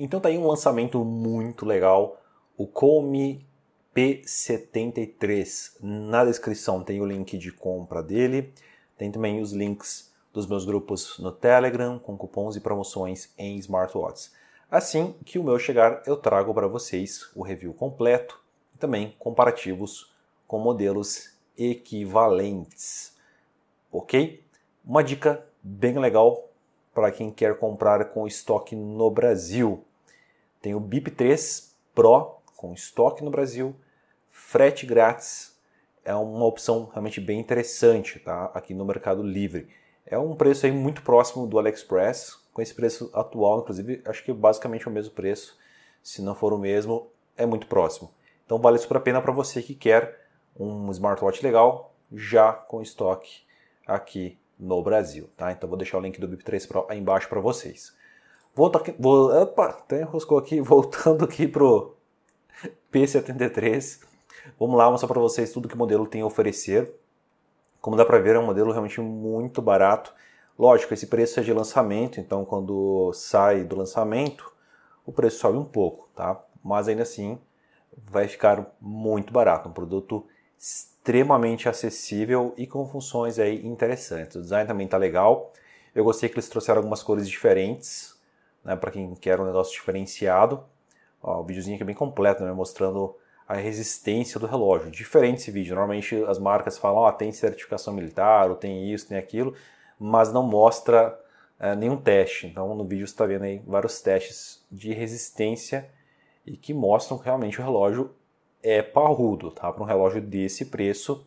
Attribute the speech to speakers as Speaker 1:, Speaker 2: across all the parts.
Speaker 1: Então tá aí um lançamento muito legal, o Come P73. Na descrição tem o link de compra dele, tem também os links dos meus grupos no Telegram com cupons e promoções em smartwatches. Assim que o meu chegar, eu trago para vocês o review completo e também comparativos com modelos equivalentes. OK? Uma dica bem legal para quem quer comprar com estoque no Brasil. Tem o BIP3 Pro com estoque no Brasil, frete grátis. É uma opção realmente bem interessante, tá? Aqui no Mercado Livre. É um preço aí muito próximo do AliExpress, com esse preço atual, inclusive, acho que basicamente é o mesmo preço. Se não for o mesmo, é muito próximo. Então vale super a pena para você que quer um smartwatch legal, já com estoque aqui no Brasil, tá? Então vou deixar o link do BIP3 Pro aí embaixo para vocês. Volto aqui, vou, opa, até enroscou aqui, voltando aqui pro P73. Vamos lá, mostrar para vocês tudo que o modelo tem a oferecer. Como dá para ver, é um modelo realmente muito barato. Lógico, esse preço é de lançamento, então quando sai do lançamento, o preço sobe um pouco, tá? Mas ainda assim, vai ficar muito barato, um produto extremamente acessível e com funções aí interessantes. O design também tá legal. Eu gostei que eles trouxeram algumas cores diferentes, né, para quem quer um negócio diferenciado. Ó, o videozinho aqui é bem completo, né, mostrando a resistência do relógio. Diferente esse vídeo, normalmente as marcas falam, ó, tem certificação militar, ou tem isso, tem aquilo, mas não mostra é, nenhum teste. Então no vídeo você está vendo aí vários testes de resistência e que mostram que realmente o relógio é parrudo, tá? Para um relógio desse preço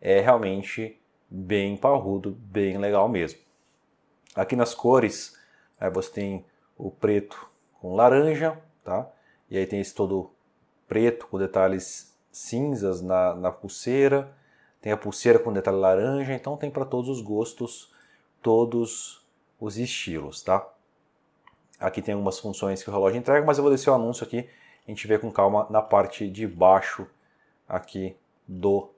Speaker 1: é realmente bem parrudo, bem legal mesmo. Aqui nas cores, é, você tem o preto com laranja, tá? E aí tem esse todo preto com detalhes cinzas na, na pulseira, tem a pulseira com detalhe laranja, então tem para todos os gostos, todos os estilos, tá? Aqui tem algumas funções que o relógio entrega, mas eu vou descer o anúncio aqui, a gente vê com calma na parte de baixo aqui do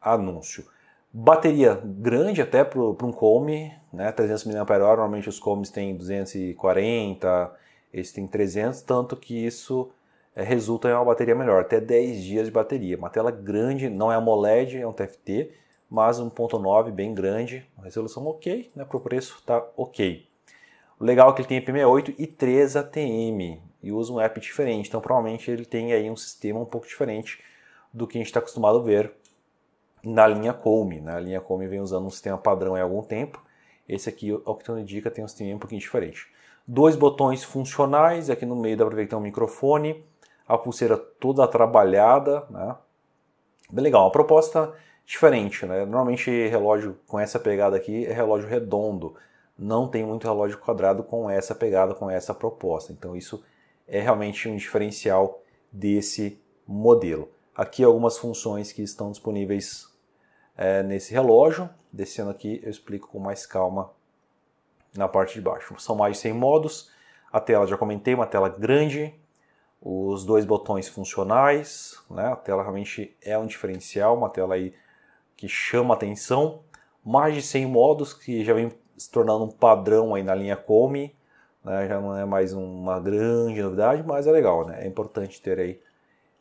Speaker 1: anúncio. Bateria grande até para um Come, né? 300 mAh, normalmente os Comes têm 240, esse tem 300, tanto que isso é, resulta em uma bateria melhor, até 10 dias de bateria. Uma tela grande, não é AMOLED, é um TFT, mas 1.9 bem grande, resolução ok, né? para o preço está ok. O legal é que ele tem IP68 e 3 ATM e usa um app diferente, então provavelmente ele tem aí um sistema um pouco diferente do que a gente está acostumado a ver na linha Colme. Né? A linha Colme vem usando um sistema padrão há algum tempo. Esse aqui, ao que tudo indica, tem um sistema um pouquinho diferente. Dois botões funcionais, aqui no meio dá para ver que tem um microfone, a pulseira toda trabalhada, né? Bem legal, uma proposta diferente, né? Normalmente relógio com essa pegada aqui é relógio redondo, não tem muito relógio quadrado com essa pegada, com essa proposta. Então isso é realmente um diferencial desse modelo. Aqui algumas funções que estão disponíveis é, nesse relógio. Descendo aqui eu explico com mais calma na parte de baixo. São mais de 100 modos, a tela já comentei, uma tela grande, os dois botões funcionais, né? a tela realmente é um diferencial, uma tela aí que chama atenção. Mais de 100 modos que já vem se tornando um padrão aí na linha Come, né? já não é mais uma grande novidade, mas é legal, né? é importante ter aí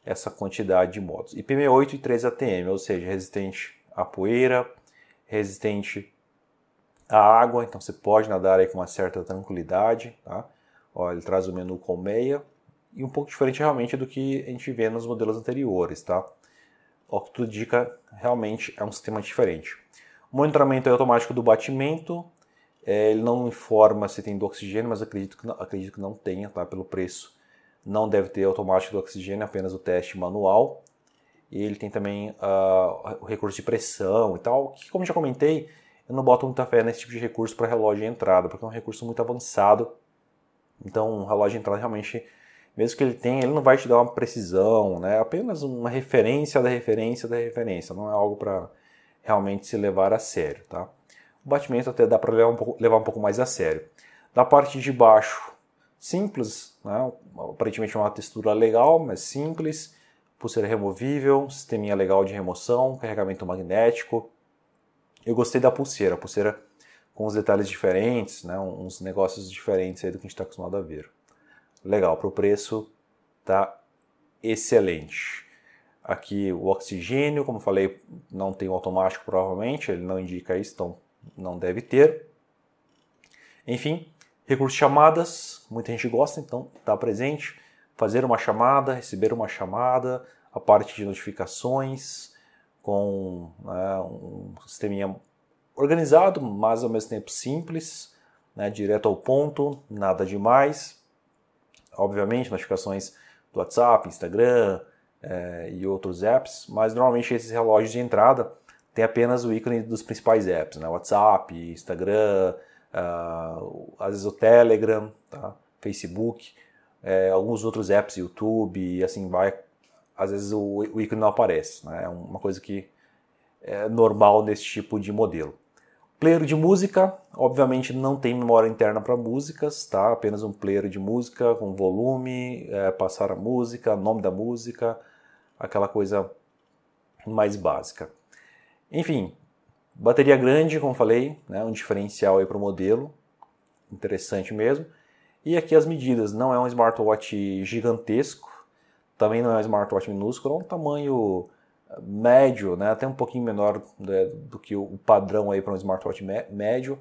Speaker 1: essa quantidade de modos. IP68 e 3 ATM, ou seja, resistente a poeira, resistente à água, então você pode nadar aí com uma certa tranquilidade, tá? Ó, ele traz o menu colmeia e um pouco diferente realmente do que a gente vê nos modelos anteriores, tá? O que tudo indica realmente é um sistema diferente. O monitoramento é automático do batimento, é, ele não informa se tem do oxigênio, mas acredito que não, acredito que não tenha, tá? Pelo preço, não deve ter automático do oxigênio, apenas o teste manual. E ele tem também uh, o recurso de pressão e tal, que como já comentei, eu não boto muita fé nesse tipo de recurso para relógio de entrada, porque é um recurso muito avançado. Então, um relógio de entrada realmente, mesmo que ele tenha, ele não vai te dar uma precisão, né? Apenas uma referência da referência da referência, não é algo para realmente se levar a sério, tá? O batimento até dá para levar, um levar um pouco mais a sério. Da parte de baixo, simples, né? aparentemente é uma textura legal, mas simples pulseira removível, sisteminha legal de remoção, carregamento magnético. Eu gostei da pulseira, a pulseira com os detalhes diferentes, né? uns negócios diferentes aí do que a gente está acostumado a ver. Legal, para o preço tá excelente. Aqui o oxigênio, como falei, não tem automático provavelmente, ele não indica isso, então não deve ter. Enfim, recurso de chamadas, muita gente gosta, então está presente fazer uma chamada, receber uma chamada, a parte de notificações, com né, um sisteminha organizado, mas ao mesmo tempo simples, né, direto ao ponto, nada demais. Obviamente, notificações do WhatsApp, Instagram é, e outros apps, mas normalmente esses relógios de entrada têm apenas o ícone dos principais apps, né, WhatsApp, Instagram, uh, às vezes o Telegram, tá, Facebook é, alguns outros apps, YouTube, e assim vai, às vezes o, o ícone não aparece. Né? É uma coisa que é normal nesse tipo de modelo. Player de música, obviamente não tem memória interna para músicas, tá? Apenas um player de música com volume, é, passar a música, nome da música, aquela coisa mais básica. Enfim, bateria grande, como falei, né? um diferencial aí para o modelo, interessante mesmo. E aqui as medidas, não é um smartwatch gigantesco, também não é um smartwatch minúsculo, é um tamanho eh, médio, né? até um pouquinho menor né, do que o padrão aí para um smartwatch médio.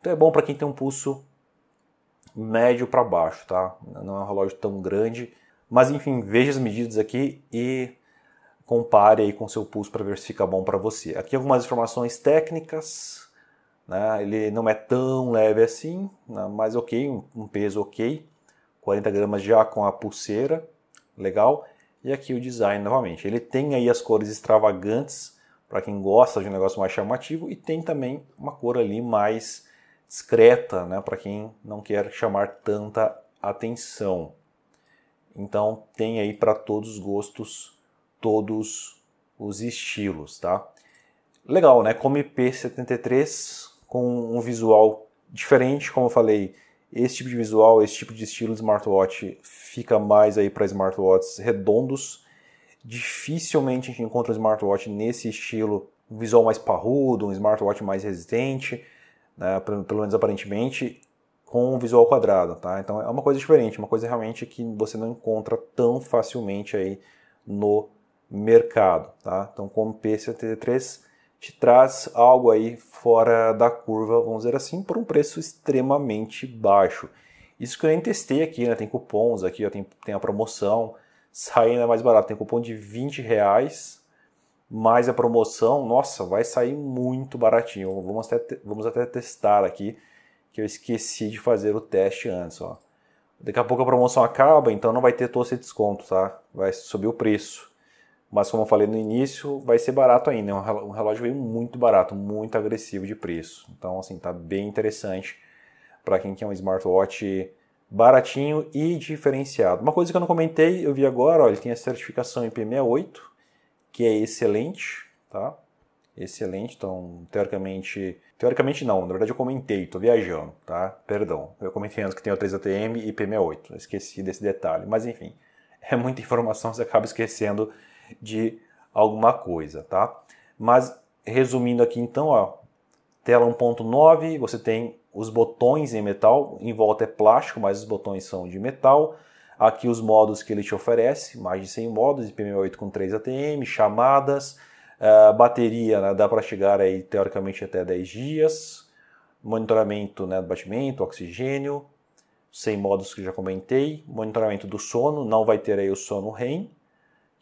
Speaker 1: Então é bom para quem tem um pulso médio para baixo, tá? Não é um relógio tão grande, mas enfim, veja as medidas aqui e compare aí com seu pulso para ver se fica bom para você. Aqui algumas informações técnicas, né? Ele não é tão leve assim, né? mas ok, um, um peso ok. 40 gramas já com a pulseira, legal. E aqui o design novamente. Ele tem aí as cores extravagantes para quem gosta de um negócio mais chamativo e tem também uma cor ali mais discreta, né, para quem não quer chamar tanta atenção. Então tem aí para todos os gostos, todos os estilos, tá? Legal, né? Como IP73 com um visual diferente, como eu falei, esse tipo de visual, esse tipo de estilo de smartwatch fica mais aí para smartwatches redondos. Dificilmente a gente encontra um smartwatch nesse estilo, um visual mais parrudo, um smartwatch mais resistente, né, pelo menos aparentemente, com um visual quadrado, tá? Então é uma coisa diferente, uma coisa realmente que você não encontra tão facilmente aí no mercado, tá? Então como o p 3 te traz algo aí fora da curva, vamos dizer assim, por um preço extremamente baixo. Isso que eu nem testei aqui, né? Tem cupons aqui, ó, tem, tem a promoção, sai ainda mais barato, tem cupom de 20 reais, mais a promoção, nossa, vai sair muito baratinho. Vamos até, vamos até testar aqui, que eu esqueci de fazer o teste antes, ó. Daqui a pouco a promoção acaba, então não vai ter todo esse desconto, tá? Vai subir o preço. Mas como eu falei no início, vai ser barato ainda. É um relógio veio muito barato, muito agressivo de preço. Então, assim, tá bem interessante para quem quer um smartwatch baratinho e diferenciado. Uma coisa que eu não comentei, eu vi agora, ó, ele tem a certificação IP68, que é excelente, tá? Excelente, então teoricamente, teoricamente não, na verdade eu comentei, tô viajando, tá? Perdão. Eu comentei antes que tem o 3ATM e IP68, esqueci desse detalhe, mas enfim, é muita informação, você acaba esquecendo de alguma coisa, tá? Mas resumindo aqui então, ó, tela 1.9, você tem os botões em metal, em volta é plástico, mas os botões são de metal. Aqui os modos que ele te oferece, mais de 100 modos, IPM8 com 3 ATM, chamadas, uh, bateria, né, dá para chegar aí teoricamente até 10 dias, monitoramento né, do batimento, oxigênio, 100 modos que já comentei, monitoramento do sono, não vai ter aí o sono REM,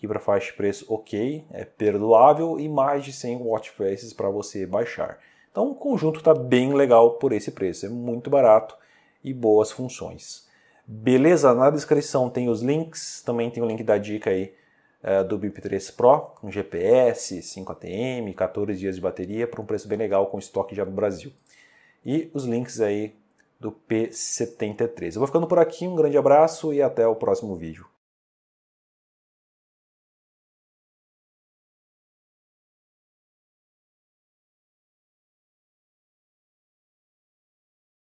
Speaker 1: que para faixa de preço ok, é perdoável e mais de 100 watch faces para você baixar. Então o conjunto está bem legal por esse preço, é muito barato e boas funções. Beleza? Na descrição tem os links, também tem o link da dica aí é, do BIP3 Pro, com GPS, 5 ATM, 14 dias de bateria, por um preço bem legal com estoque já no Brasil. E os links aí do P73. Eu vou ficando por aqui, um grande abraço e até o próximo vídeo.